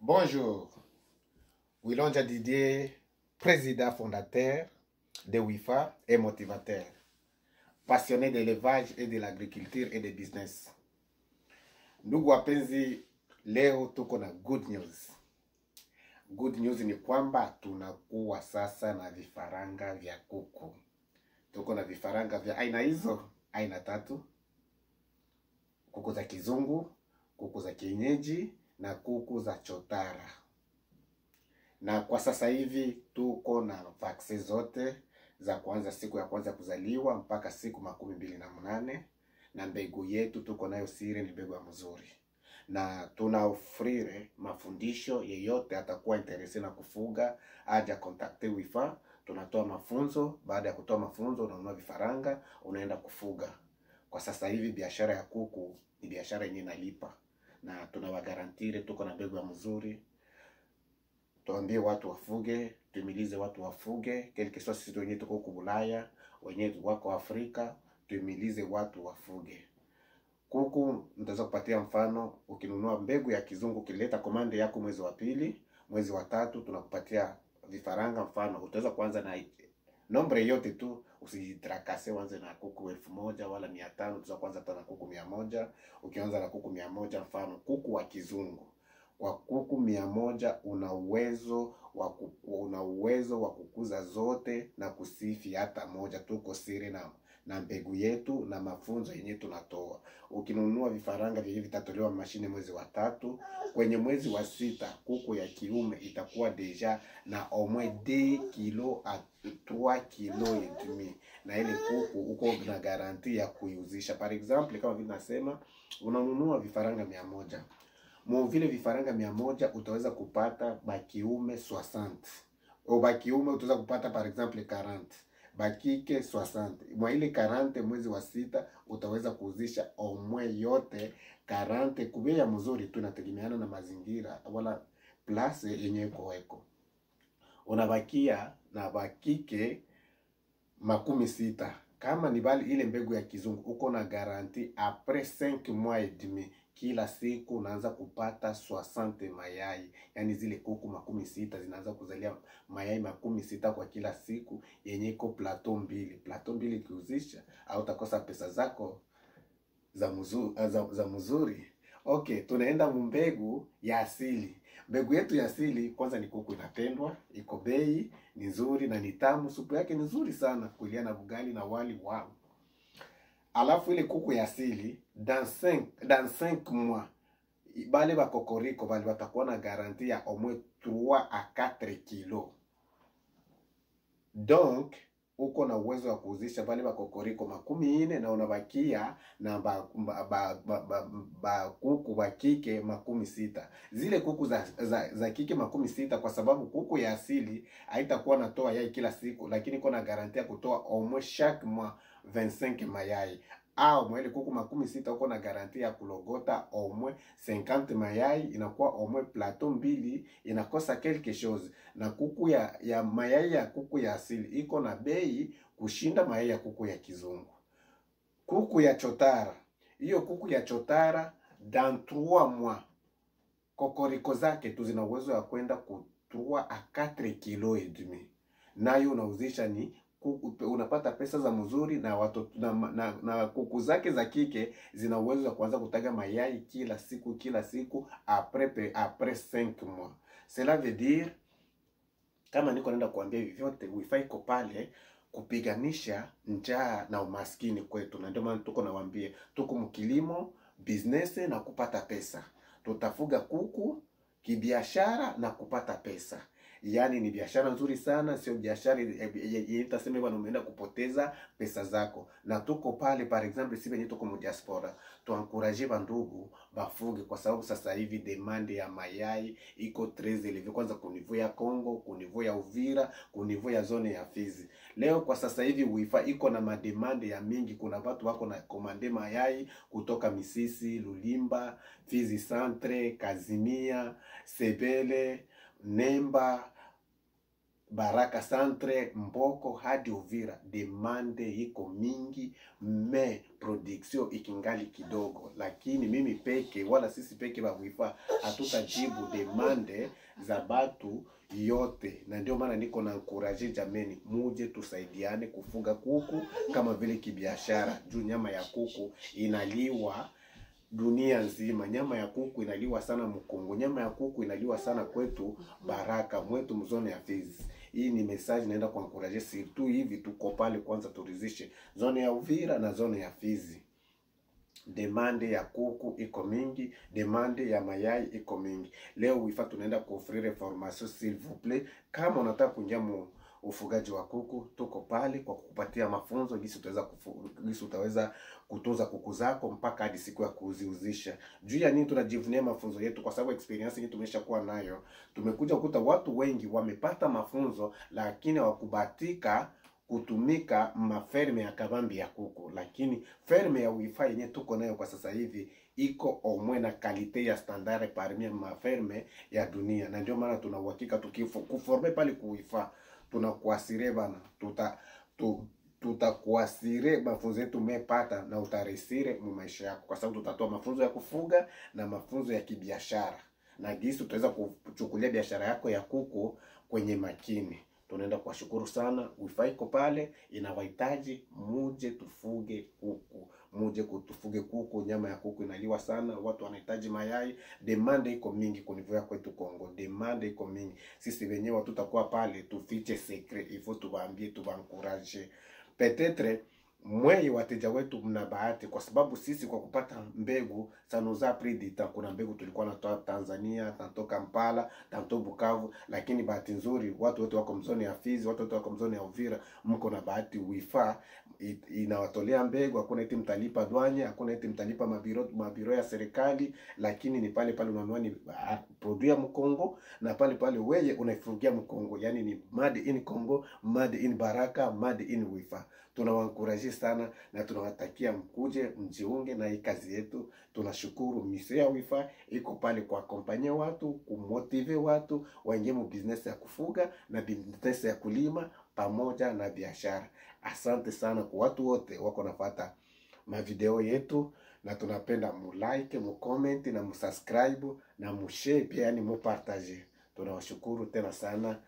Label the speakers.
Speaker 1: Bonjour, Willonja Didier, président fondateur de WIFA et motivateur, passionné de l'élevage et de l'agriculture et de business. Ndugu wapenzi, leo tuko na good news. Good news ni kwamba tunakuwa sasa na vifaranga vya kuku. Tuko na vifaranga vya aina hizo, aina tatu: kuku za kizungu, kuku za kienyeji na kuku za chotara, na kwa sasa hivi tuko na vaksi zote za kuanza siku ya kwanza kuzaliwa mpaka siku makumi mbili na mnane na mbegu yetu tuko nayo siri ni mbegu ya mzuri, na tuna ofrire mafundisho yeyote atakuwa interesi na kufuga aja kontakte wifa. Tunatoa mafunzo, baada ya kutoa mafunzo unanunua vifaranga unaenda kufuga. Kwa sasa hivi biashara ya kuku ni biashara yenye inalipa na tunawagarantire tuko na mbegu ya mzuri. Tuambie watu wafuge, tuimilize watu wafuge, quelque soit sisi wenyewe tuko huku Bulaya, wenyewe wako Afrika, tuimilize watu wafuge kuku. mtaweza kupatia mfano, ukinunua mbegu ya kizungu kileta komande yako mwezi wa pili, mwezi wa tatu tunakupatia vifaranga. Mfano utaweza kuanza na nombre yote tu usitrakase uanze na kuku elfu moja wala mia tano tuza kuanza hata na kuku mia moja ukianza na kuku mia moja mfano kuku wa kizungu kwa kuku mia moja una uwezo wa una uwezo wa kukuza zote na kusifi hata moja tuko siri na na mbegu yetu na mafunzo yenye tunatoa. Ukinunua vifaranga vyenye vitatolewa mashine mwezi wa tatu, kwenye mwezi wa sita kuku ya kiume itakuwa deja na omwe de kilo a 3 kilo et demi, na ile kuku uko na garanti ya kuiuzisha. Par example, kama vile nasema unanunua vifaranga mia moja mo vile vifaranga mia moja utaweza kupata bakiume 60 au bakiume utaweza kupata par example 40 bakike 60 mwa ile 40 mwezi wa sita utaweza kuuzisha omwe yote 40 kubia mzuri tu, inategemeana na mazingira wala plase yenye koweko. Unabakia na bakike makumi sita kama ni bali ile mbegu ya kizungu uko na garanti apres 5 mois et demi kila siku unaanza kupata swasante mayai, yani zile kuku makumi sita zinaanza kuzalia mayai makumi sita kwa kila siku, yenye iko plato mbili. Plato mbili ikiuzisha, au utakosa pesa zako za mzuri, eh, za, za mzuri. Okay, tunaenda mbegu ya asili. Mbegu yetu ya asili kwanza ni kuku, inapendwa, iko bei ni nzuri na ni tamu, supu yake ni nzuri sana, kulia na bugali na wali wao alafu ile kuku ya asili dans 5 dans 5 mois bale kokoriko bale batakuwa na garanti ya au moins 3 a 4 kilo donc uko na uwezo wa kuuzisha bale kokoriko makumi ine na unabakia na ba, ba, ba, ba, ba, ba kuku wa kike makumi sita zile kuku za, za, za kike makumi sita kwa sababu kuku ya asili haitakuwa natoa yai kila siku lakini iko na garanti ya kutoa au moins chaque mois 25 mayai au mwele kuku makumi sita uko na garanti ya kulogota omwe 50 mayai, inakuwa omwe plateau mbili inakosa quelque chose. Na kuku ya, ya mayai ya kuku ya asili iko na bei kushinda mayai ya kuku ya kizungu. Kuku ya chotara, hiyo kuku ya chotara dans trois mois kokoriko zake tu zina uwezo ya kwenda ku 3 a 4 kilo et demi, nayo unauzisha ni unapata pesa za mzuri na watoto, na, na, na kuku zake za kike zina uwezo wa kuanza kutaga mayai kila siku kila siku apres apres 5 mois cela veut dire kama niko naenda kuambia hivi vyote wifi iko pale kupiganisha njaa na umaskini kwetu, na ndio maana tuko nawaambia, tuko mkilimo business na kupata pesa, tutafuga kuku kibiashara na kupata pesa yani ni biashara nzuri sana, sio biashara itasema bwana umeenda kupoteza pesa zako. Na tuko pale, par example si venye tuko mudiaspora, tuankuraje bandugu bafuge, kwa sababu sasa hivi demand ya mayai iko tres ilivyo, kwanza kunivu ya Kongo, kunivu ya Uvira, kunivu ya zone ya Fizi. Leo kwa sasa hivi Uifa iko na mademande ya mingi, kuna watu wako na komande mayai kutoka Misisi, Lulimba, Fizi Centre, Kazimia, Sebele Nemba, Baraka Santre, Mboko hadi Uvira, demande iko mingi, me production ikingali kidogo, lakini mimi peke wala sisi peke bawifa hatutajibu demande za batu yote, na ndio maana niko na ankuraje, jameni, muje tusaidiane kufuga kuku kama vile kibiashara, juu nyama ya kuku inaliwa dunia nzima. Nyama ya kuku inaliwa sana Mkongo, nyama ya kuku inaliwa sana kwetu Baraka mwetu mzone ya Fizi. Hii ni message naenda kuankuraje, si tu hivi tuko pale, kwanza turizishe zone ya Uvira na zone ya Fizi. Demande ya kuku iko mingi, demande ya mayai iko mingi. Leo wifa tunaenda kuofrire formation s'il vous kama unataka kunjamu ufugaji wa kuku. Tuko pale kwa kukupatia mafunzo jinsi utaweza kufu, jinsi utaweza kutunza kuku zako mpaka hadi siku ya kuziuzisha. Juu ya nini tunajivunia mafunzo yetu? Kwa sababu experience yenyewe tumeshakuwa nayo, tumekuja kukuta watu wengi wamepata mafunzo lakini hawakubahatika kutumika maferme ya kavambi ya kuku, lakini ferme ya wifi yenye tuko nayo kwa sasa hivi iko omwe na kalite ya standard parmi maferme ya dunia, na ndio maana tuna uhakika kuforme pale kuifaa tunakuasirie bana tuta tu, tutakuasirie mafunzo yetu umepata na utaresire mu maisha yako, kwa sababu tutatoa mafunzo ya kufuga na mafunzo ya kibiashara na gisi utaweza kuchukulia biashara yako ya kuku kwenye makini tunaenda kuwashukuru sana. Wifi iko pale, inawahitaji muje tufuge kuku, muje kutufuge kuku. Nyama ya kuku inaliwa sana, watu wanahitaji mayai, demand iko mingi kunivyoya kwetu Kongo, demand iko mingi. Sisi wenyewe tutakuwa pale, tufiche secret ifo, tuwaambie, tuwankuraje petetre mweye wateja wetu mna bahati, kwa sababu sisi kwa kupata mbegu sanuza pridita, kuna mbegu tulikuwa natoa Tanzania, tanto Kampala, tanto Bukavu, lakini bahati nzuri watu wote wako mzoni ya Fizi, watu wote wako mzoni ya Uvira. Mko na bahati uifaa inawatolea mbegu, hakuna eti mtalipa dwanye, hakuna eti mtalipa mabiro, mabiro ya serikali, lakini ni pale pale unanua ni ah, produia Mkongo na pale pale weye unaifurugia Mkongo, yani ni made in Congo, made in Baraka, made in Wifa. Tunawakuraji sana na tunawatakia mkuje mjiunge na hii kazi yetu. Tunashukuru mise ya Wifa iko pale kompanya watu, kumotive watu waingie mu business ya kufuga na business ya kulima pamoja na biashara. Asante sana kwa watu wote wako nafata mavideo yetu, na tunapenda mulike, mukomenti na musubscribe na mushare pia, yani mupartage. Tunawashukuru tena sana.